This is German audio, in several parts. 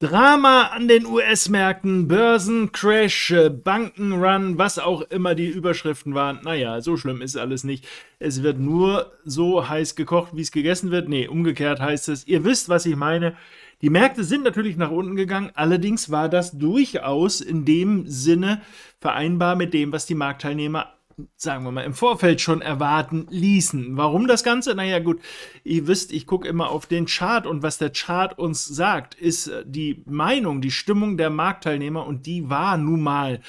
Drama an den US-Märkten, Börsencrash, äh, Bankenrun, was auch immer die Überschriften waren. Naja, so schlimm ist alles nicht. Es wird nur so heiß gekocht, wie es gegessen wird. Nee, umgekehrt heißt es. Ihr wisst, was ich meine. Die Märkte sind natürlich nach unten gegangen, allerdings war das durchaus in dem Sinne vereinbar mit dem, was die Marktteilnehmer sagen wir mal, im Vorfeld schon erwarten ließen. Warum das Ganze? Naja gut, ihr wisst, ich gucke immer auf den Chart und was der Chart uns sagt, ist äh, die Meinung, die Stimmung der Marktteilnehmer und die war nun mal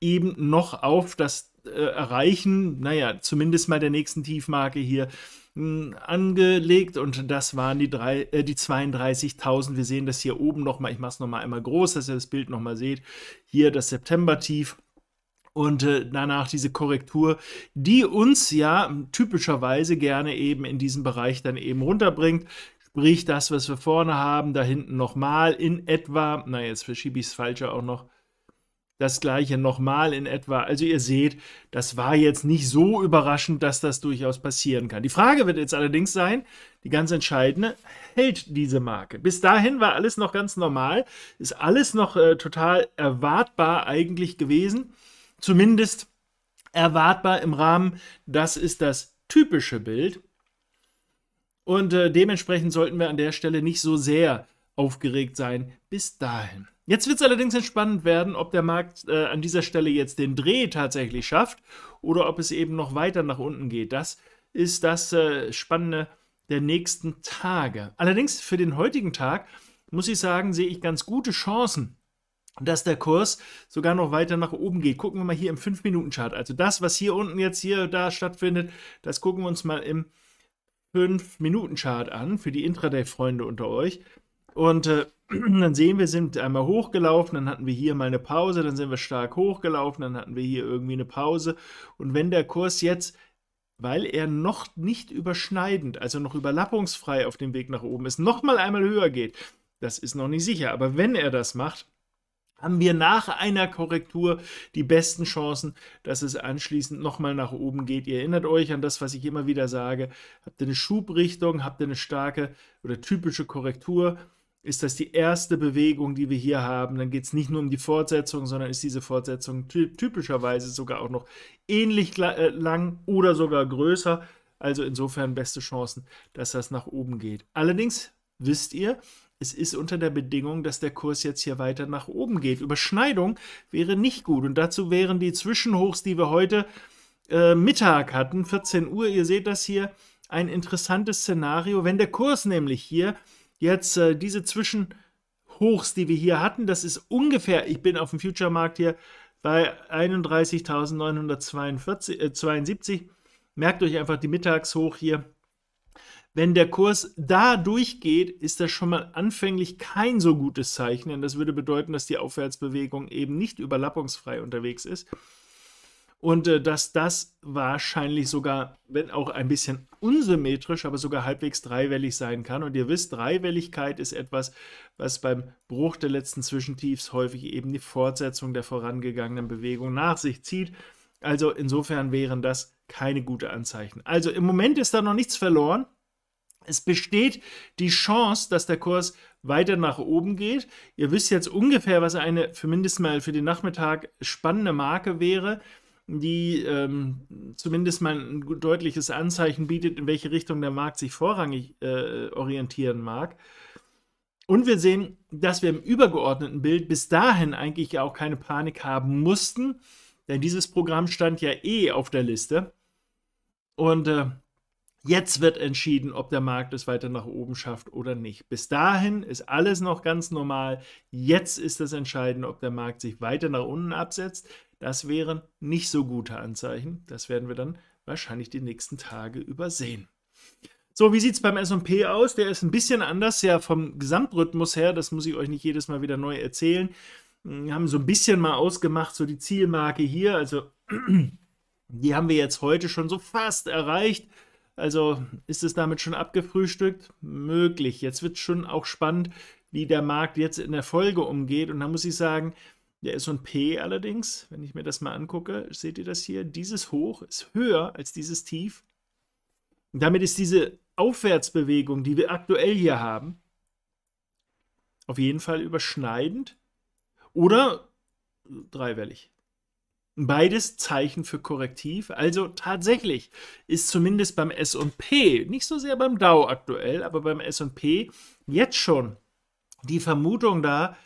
eben noch auf das äh, Erreichen, naja, zumindest mal der nächsten Tiefmarke hier hm, angelegt und das waren die, äh, die 32.000. Wir sehen das hier oben nochmal, ich mache es nochmal einmal groß, dass ihr das Bild nochmal seht. Hier das September-Tief und äh, danach diese Korrektur, die uns ja typischerweise gerne eben in diesem Bereich dann eben runterbringt. Sprich, das, was wir vorne haben, da hinten nochmal in etwa, na jetzt verschiebe ich es falsch auch noch, das gleiche nochmal in etwa. Also ihr seht, das war jetzt nicht so überraschend, dass das durchaus passieren kann. Die Frage wird jetzt allerdings sein, die ganz entscheidende, hält diese Marke? Bis dahin war alles noch ganz normal, ist alles noch äh, total erwartbar eigentlich gewesen zumindest erwartbar im Rahmen. Das ist das typische Bild. Und äh, dementsprechend sollten wir an der Stelle nicht so sehr aufgeregt sein. Bis dahin. Jetzt wird es allerdings spannend werden, ob der Markt äh, an dieser Stelle jetzt den Dreh tatsächlich schafft oder ob es eben noch weiter nach unten geht. Das ist das äh, Spannende der nächsten Tage. Allerdings für den heutigen Tag muss ich sagen, sehe ich ganz gute Chancen dass der Kurs sogar noch weiter nach oben geht. Gucken wir mal hier im 5-Minuten-Chart. Also das, was hier unten jetzt hier da stattfindet, das gucken wir uns mal im 5-Minuten-Chart an, für die Intraday-Freunde unter euch. Und äh, dann sehen wir, sind einmal hochgelaufen, dann hatten wir hier mal eine Pause, dann sind wir stark hochgelaufen, dann hatten wir hier irgendwie eine Pause. Und wenn der Kurs jetzt weil er noch nicht überschneidend, also noch überlappungsfrei auf dem Weg nach oben ist, nochmal einmal höher geht. Das ist noch nicht sicher, aber wenn er das macht, haben wir nach einer Korrektur die besten Chancen, dass es anschließend nochmal nach oben geht. Ihr erinnert euch an das, was ich immer wieder sage. Habt ihr eine Schubrichtung, habt ihr eine starke oder typische Korrektur, ist das die erste Bewegung, die wir hier haben. Dann geht es nicht nur um die Fortsetzung, sondern ist diese Fortsetzung typischerweise sogar auch noch ähnlich äh, lang oder sogar größer. Also insofern beste Chancen, dass das nach oben geht. Allerdings wisst ihr, es ist unter der Bedingung, dass der Kurs jetzt hier weiter nach oben geht. Überschneidung wäre nicht gut. Und dazu wären die Zwischenhochs, die wir heute äh, Mittag hatten, 14 Uhr, ihr seht das hier, ein interessantes Szenario. Wenn der Kurs nämlich hier jetzt äh, diese Zwischenhochs, die wir hier hatten, das ist ungefähr, ich bin auf dem Future-Markt hier bei 31.972, äh, merkt euch einfach die Mittagshoch hier, wenn der Kurs da durchgeht, ist das schon mal anfänglich kein so gutes Zeichen, denn das würde bedeuten, dass die Aufwärtsbewegung eben nicht überlappungsfrei unterwegs ist und äh, dass das wahrscheinlich sogar, wenn auch ein bisschen unsymmetrisch, aber sogar halbwegs dreiwellig sein kann. Und ihr wisst, Dreiwelligkeit ist etwas, was beim Bruch der letzten Zwischentiefs häufig eben die Fortsetzung der vorangegangenen Bewegung nach sich zieht. Also insofern wären das keine guten Anzeichen. Also im Moment ist da noch nichts verloren. Es besteht die Chance, dass der Kurs weiter nach oben geht. Ihr wisst jetzt ungefähr, was eine für mindestens mal für den Nachmittag spannende Marke wäre, die ähm, zumindest mal ein deutliches Anzeichen bietet, in welche Richtung der Markt sich vorrangig äh, orientieren mag. Und wir sehen, dass wir im übergeordneten Bild bis dahin eigentlich auch keine Panik haben mussten, denn dieses Programm stand ja eh auf der Liste. Und äh, Jetzt wird entschieden, ob der Markt es weiter nach oben schafft oder nicht. Bis dahin ist alles noch ganz normal. Jetzt ist das Entscheidende, ob der Markt sich weiter nach unten absetzt. Das wären nicht so gute Anzeichen. Das werden wir dann wahrscheinlich die nächsten Tage übersehen. So, wie sieht es beim SP aus? Der ist ein bisschen anders, ja, vom Gesamtrhythmus her. Das muss ich euch nicht jedes Mal wieder neu erzählen. Wir hm, haben so ein bisschen mal ausgemacht, so die Zielmarke hier. Also, die haben wir jetzt heute schon so fast erreicht. Also ist es damit schon abgefrühstückt? Möglich. Jetzt wird es schon auch spannend, wie der Markt jetzt in der Folge umgeht. Und da muss ich sagen, der SP allerdings, wenn ich mir das mal angucke, seht ihr das hier? Dieses Hoch ist höher als dieses Tief. damit ist diese Aufwärtsbewegung, die wir aktuell hier haben, auf jeden Fall überschneidend oder dreiwellig. Beides Zeichen für Korrektiv. Also tatsächlich ist zumindest beim SP, nicht so sehr beim Dow aktuell, aber beim SP jetzt schon die Vermutung da,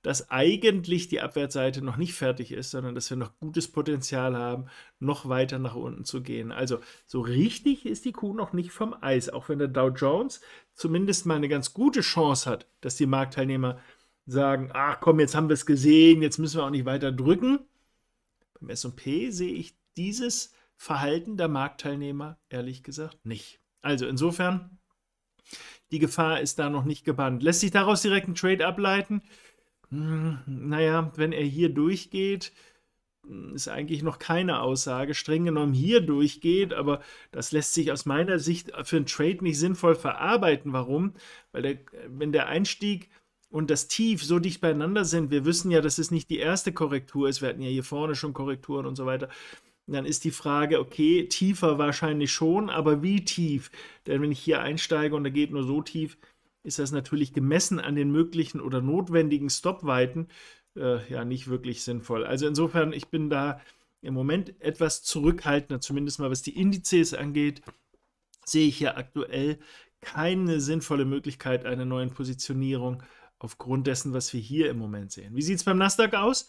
dass eigentlich die Abwärtsseite noch nicht fertig ist, sondern dass wir noch gutes Potenzial haben, noch weiter nach unten zu gehen. Also so richtig ist die Kuh noch nicht vom Eis, auch wenn der Dow Jones zumindest mal eine ganz gute Chance hat, dass die Marktteilnehmer sagen, ach komm, jetzt haben wir es gesehen, jetzt müssen wir auch nicht weiter drücken. Im SP sehe ich dieses Verhalten der Marktteilnehmer ehrlich gesagt nicht. Also insofern, die Gefahr ist da noch nicht gebannt. Lässt sich daraus direkt ein Trade ableiten? Hm, naja, wenn er hier durchgeht, hm, ist eigentlich noch keine Aussage, streng genommen hier durchgeht, aber das lässt sich aus meiner Sicht für einen Trade nicht sinnvoll verarbeiten. Warum? Weil der, wenn der Einstieg und das Tief so dicht beieinander sind, wir wissen ja, dass es nicht die erste Korrektur ist, wir hatten ja hier vorne schon Korrekturen und so weiter, dann ist die Frage, okay, tiefer wahrscheinlich schon, aber wie tief? Denn wenn ich hier einsteige und da geht nur so tief, ist das natürlich gemessen an den möglichen oder notwendigen Stopweiten äh, ja nicht wirklich sinnvoll. Also insofern, ich bin da im Moment etwas zurückhaltender, zumindest mal was die Indizes angeht, sehe ich ja aktuell keine sinnvolle Möglichkeit einer neuen Positionierung aufgrund dessen, was wir hier im Moment sehen. Wie sieht es beim Nasdaq aus?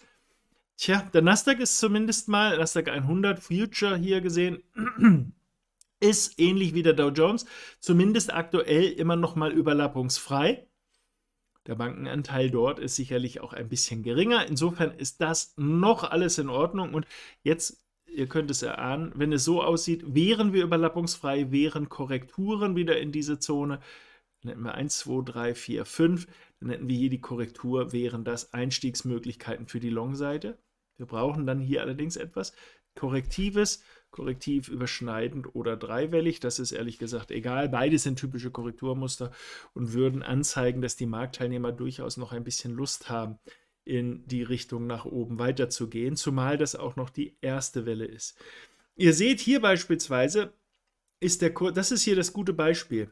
Tja, der Nasdaq ist zumindest mal, Nasdaq 100 Future hier gesehen, ist ähnlich wie der Dow Jones, zumindest aktuell immer noch mal überlappungsfrei. Der Bankenanteil dort ist sicherlich auch ein bisschen geringer. Insofern ist das noch alles in Ordnung. Und jetzt, ihr könnt es erahnen, wenn es so aussieht, wären wir überlappungsfrei, wären Korrekturen wieder in diese Zone. Dann hätten wir 1, 2, 3, 4, 5. Dann hätten wir hier die Korrektur, wären das Einstiegsmöglichkeiten für die Long-Seite. Wir brauchen dann hier allerdings etwas Korrektives, korrektiv überschneidend oder dreiwellig. Das ist ehrlich gesagt egal. Beides sind typische Korrekturmuster und würden anzeigen, dass die Marktteilnehmer durchaus noch ein bisschen Lust haben, in die Richtung nach oben weiterzugehen, zumal das auch noch die erste Welle ist. Ihr seht hier beispielsweise, ist der Kur das ist hier das gute Beispiel.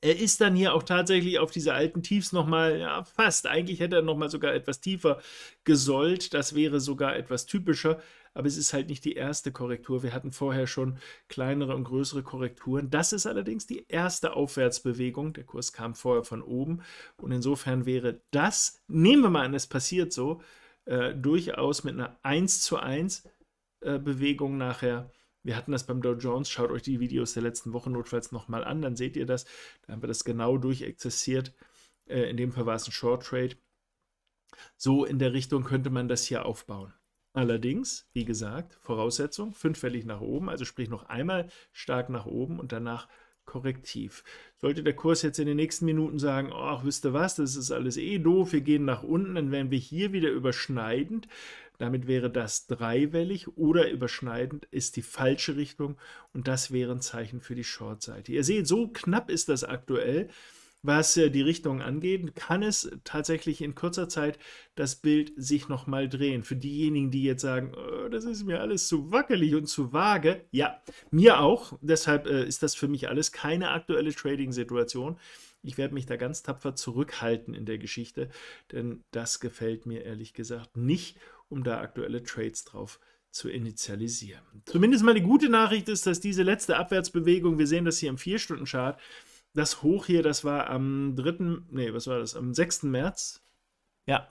Er ist dann hier auch tatsächlich auf diese alten Tiefs nochmal, ja, fast. Eigentlich hätte er nochmal sogar etwas tiefer gesollt. Das wäre sogar etwas typischer. Aber es ist halt nicht die erste Korrektur. Wir hatten vorher schon kleinere und größere Korrekturen. Das ist allerdings die erste Aufwärtsbewegung. Der Kurs kam vorher von oben. Und insofern wäre das, nehmen wir mal an, es passiert so, äh, durchaus mit einer 1 zu 1 äh, Bewegung nachher wir hatten das beim Dow Jones. Schaut euch die Videos der letzten Woche notfalls nochmal an, dann seht ihr das. Da haben wir das genau durchexzessiert. Äh, in dem Fall war es ein Short Trade. So in der Richtung könnte man das hier aufbauen. Allerdings, wie gesagt, Voraussetzung, fünffällig nach oben, also sprich noch einmal stark nach oben und danach korrektiv. Sollte der Kurs jetzt in den nächsten Minuten sagen, ach, wisst ihr was, das ist alles eh doof, wir gehen nach unten, dann wären wir hier wieder überschneidend. Damit wäre das dreiwellig oder überschneidend ist die falsche Richtung und das wäre ein Zeichen für die Shortseite. Ihr seht, so knapp ist das aktuell was äh, die Richtung angeht, kann es tatsächlich in kurzer Zeit das Bild sich nochmal drehen. Für diejenigen, die jetzt sagen, oh, das ist mir alles zu wackelig und zu vage, ja, mir auch. Deshalb äh, ist das für mich alles keine aktuelle Trading-Situation. Ich werde mich da ganz tapfer zurückhalten in der Geschichte, denn das gefällt mir ehrlich gesagt nicht, um da aktuelle Trades drauf zu initialisieren. Zumindest mal die gute Nachricht ist, dass diese letzte Abwärtsbewegung, wir sehen das hier im 4-Stunden-Chart, das Hoch hier, das war am 3., nee, was war das, am 6. März. Ja.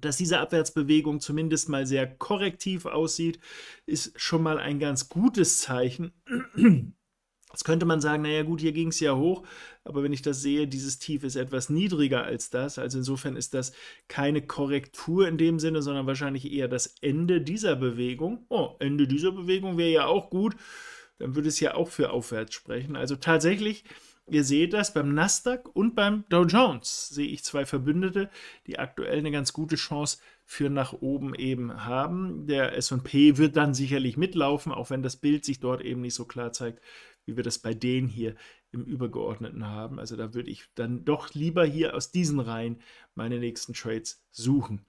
Dass diese Abwärtsbewegung zumindest mal sehr korrektiv aussieht, ist schon mal ein ganz gutes Zeichen. Jetzt könnte man sagen, naja gut, hier ging es ja hoch, aber wenn ich das sehe, dieses Tief ist etwas niedriger als das. Also insofern ist das keine Korrektur in dem Sinne, sondern wahrscheinlich eher das Ende dieser Bewegung. Oh, Ende dieser Bewegung wäre ja auch gut. Dann würde es ja auch für aufwärts sprechen. Also tatsächlich Ihr seht das beim Nasdaq und beim Dow Jones sehe ich zwei Verbündete, die aktuell eine ganz gute Chance für nach oben eben haben. Der S&P wird dann sicherlich mitlaufen, auch wenn das Bild sich dort eben nicht so klar zeigt, wie wir das bei denen hier im Übergeordneten haben. Also da würde ich dann doch lieber hier aus diesen Reihen meine nächsten Trades suchen.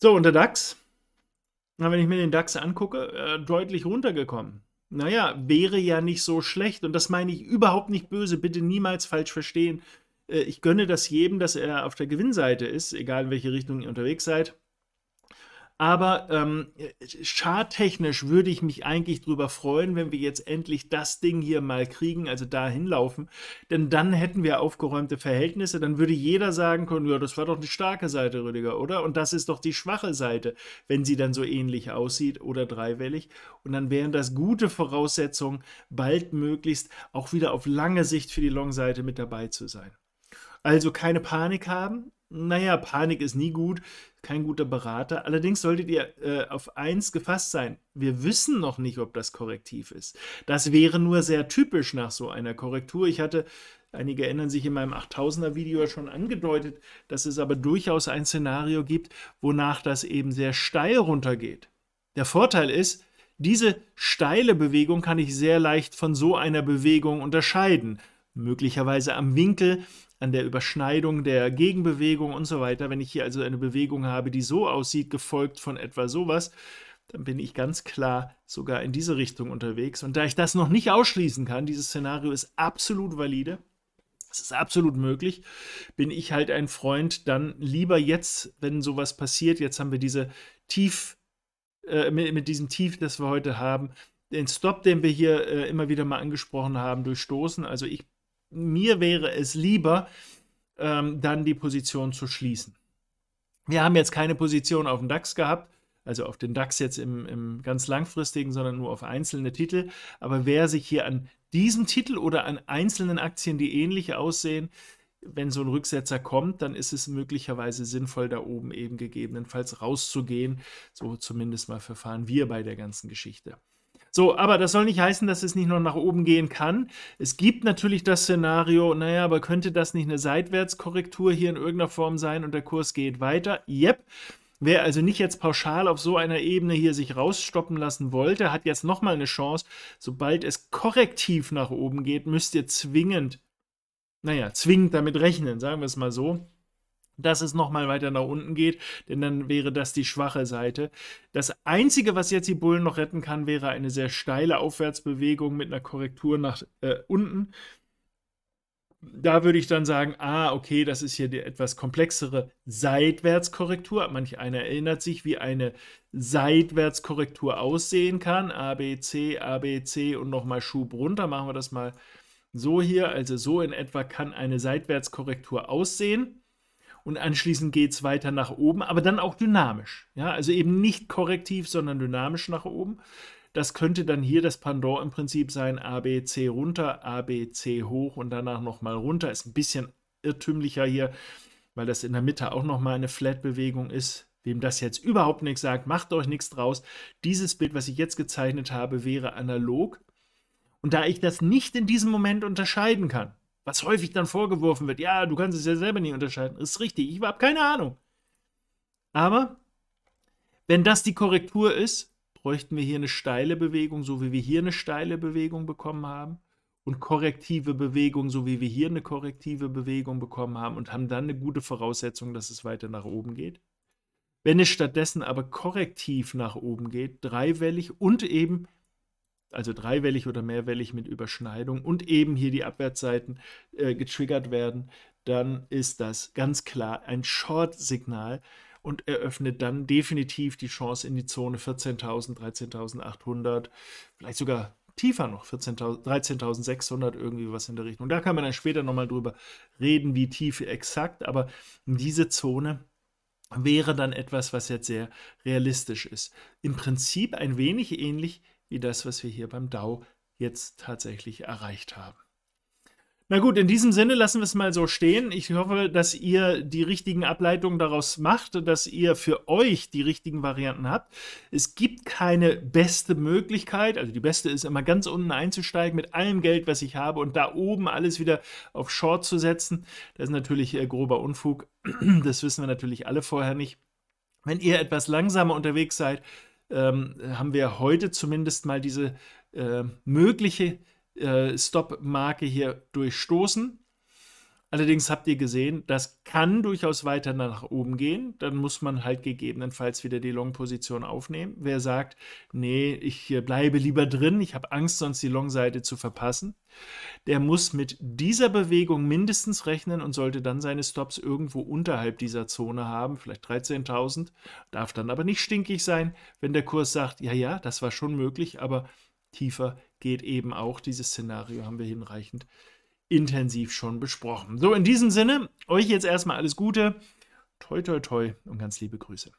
So, und der DAX, wenn ich mir den DAX angucke, äh, deutlich runtergekommen naja, wäre ja nicht so schlecht. Und das meine ich überhaupt nicht böse, bitte niemals falsch verstehen. Äh, ich gönne das jedem, dass er auf der Gewinnseite ist, egal in welche Richtung ihr unterwegs seid. Aber ähm, charttechnisch würde ich mich eigentlich drüber freuen, wenn wir jetzt endlich das Ding hier mal kriegen, also da hinlaufen. Denn dann hätten wir aufgeräumte Verhältnisse. Dann würde jeder sagen können, ja, das war doch die starke Seite, Rüdiger, oder? Und das ist doch die schwache Seite, wenn sie dann so ähnlich aussieht oder dreiwellig. Und dann wären das gute Voraussetzungen, baldmöglichst auch wieder auf lange Sicht für die Long-Seite mit dabei zu sein. Also keine Panik haben naja, Panik ist nie gut, kein guter Berater. Allerdings solltet ihr äh, auf eins gefasst sein. Wir wissen noch nicht, ob das korrektiv ist. Das wäre nur sehr typisch nach so einer Korrektur. Ich hatte, einige erinnern sich in meinem 8000er Video schon angedeutet, dass es aber durchaus ein Szenario gibt, wonach das eben sehr steil runtergeht. Der Vorteil ist, diese steile Bewegung kann ich sehr leicht von so einer Bewegung unterscheiden möglicherweise am Winkel, an der Überschneidung der Gegenbewegung und so weiter. Wenn ich hier also eine Bewegung habe, die so aussieht, gefolgt von etwa sowas, dann bin ich ganz klar sogar in diese Richtung unterwegs. Und da ich das noch nicht ausschließen kann, dieses Szenario ist absolut valide, es ist absolut möglich, bin ich halt ein Freund, dann lieber jetzt, wenn sowas passiert, jetzt haben wir diese Tief, äh, mit, mit diesem Tief, das wir heute haben, den Stop, den wir hier äh, immer wieder mal angesprochen haben, durchstoßen. Also ich mir wäre es lieber, ähm, dann die Position zu schließen. Wir haben jetzt keine Position auf dem DAX gehabt, also auf den DAX jetzt im, im ganz langfristigen, sondern nur auf einzelne Titel. Aber wer sich hier an diesem Titel oder an einzelnen Aktien, die ähnlich aussehen, wenn so ein Rücksetzer kommt, dann ist es möglicherweise sinnvoll, da oben eben gegebenenfalls rauszugehen. So zumindest mal verfahren wir bei der ganzen Geschichte. So, aber das soll nicht heißen, dass es nicht noch nach oben gehen kann. Es gibt natürlich das Szenario, naja, aber könnte das nicht eine Seitwärtskorrektur hier in irgendeiner Form sein und der Kurs geht weiter? Yep. Wer also nicht jetzt pauschal auf so einer Ebene hier sich rausstoppen lassen wollte, hat jetzt nochmal eine Chance. Sobald es korrektiv nach oben geht, müsst ihr zwingend, naja, zwingend damit rechnen, sagen wir es mal so dass es nochmal weiter nach unten geht, denn dann wäre das die schwache Seite. Das Einzige, was jetzt die Bullen noch retten kann, wäre eine sehr steile Aufwärtsbewegung mit einer Korrektur nach äh, unten. Da würde ich dann sagen, ah, okay, das ist hier die etwas komplexere Seitwärtskorrektur. Manch einer erinnert sich, wie eine Seitwärtskorrektur aussehen kann. A, B, C, A, B, C und nochmal Schub runter. Machen wir das mal so hier. Also so in etwa kann eine Seitwärtskorrektur aussehen und anschließend geht es weiter nach oben, aber dann auch dynamisch. Ja, also eben nicht korrektiv, sondern dynamisch nach oben. Das könnte dann hier das Pendant im Prinzip sein, ABC runter, ABC hoch und danach nochmal runter. Ist ein bisschen irrtümlicher hier, weil das in der Mitte auch nochmal eine Flat-Bewegung ist. Wem das jetzt überhaupt nichts sagt, macht euch nichts draus. Dieses Bild, was ich jetzt gezeichnet habe, wäre analog. Und da ich das nicht in diesem Moment unterscheiden kann, was häufig dann vorgeworfen wird, ja, du kannst es ja selber nicht unterscheiden. Ist richtig, ich habe keine Ahnung. Aber wenn das die Korrektur ist, bräuchten wir hier eine steile Bewegung, so wie wir hier eine steile Bewegung bekommen haben und korrektive Bewegung, so wie wir hier eine korrektive Bewegung bekommen haben und haben dann eine gute Voraussetzung, dass es weiter nach oben geht. Wenn es stattdessen aber korrektiv nach oben geht, dreiwellig und eben also dreiwellig oder mehrwellig mit Überschneidung und eben hier die Abwärtsseiten äh, getriggert werden, dann ist das ganz klar ein Short-Signal und eröffnet dann definitiv die Chance in die Zone 14.000, 13.800, vielleicht sogar tiefer noch, 13.600 irgendwie was in der Richtung. da kann man dann später nochmal drüber reden, wie tief exakt, aber diese Zone wäre dann etwas, was jetzt sehr realistisch ist. Im Prinzip ein wenig ähnlich wie das, was wir hier beim DAO jetzt tatsächlich erreicht haben. Na gut, in diesem Sinne lassen wir es mal so stehen. Ich hoffe, dass ihr die richtigen Ableitungen daraus macht, dass ihr für euch die richtigen Varianten habt. Es gibt keine beste Möglichkeit. Also die beste ist immer ganz unten einzusteigen mit allem Geld, was ich habe und da oben alles wieder auf Short zu setzen. Das ist natürlich äh, grober Unfug. Das wissen wir natürlich alle vorher nicht. Wenn ihr etwas langsamer unterwegs seid, ähm, haben wir heute zumindest mal diese äh, mögliche äh, Stop-Marke hier durchstoßen. Allerdings habt ihr gesehen, das kann durchaus weiter nach oben gehen. Dann muss man halt gegebenenfalls wieder die Long-Position aufnehmen. Wer sagt, nee, ich äh, bleibe lieber drin, ich habe Angst, sonst die Long-Seite zu verpassen, der muss mit dieser Bewegung mindestens rechnen und sollte dann seine Stops irgendwo unterhalb dieser Zone haben, vielleicht 13.000, darf dann aber nicht stinkig sein, wenn der Kurs sagt, ja, ja, das war schon möglich, aber tiefer geht eben auch. Dieses Szenario haben wir hinreichend intensiv schon besprochen. So, in diesem Sinne, euch jetzt erstmal alles Gute. Toi, toi, toi und ganz liebe Grüße.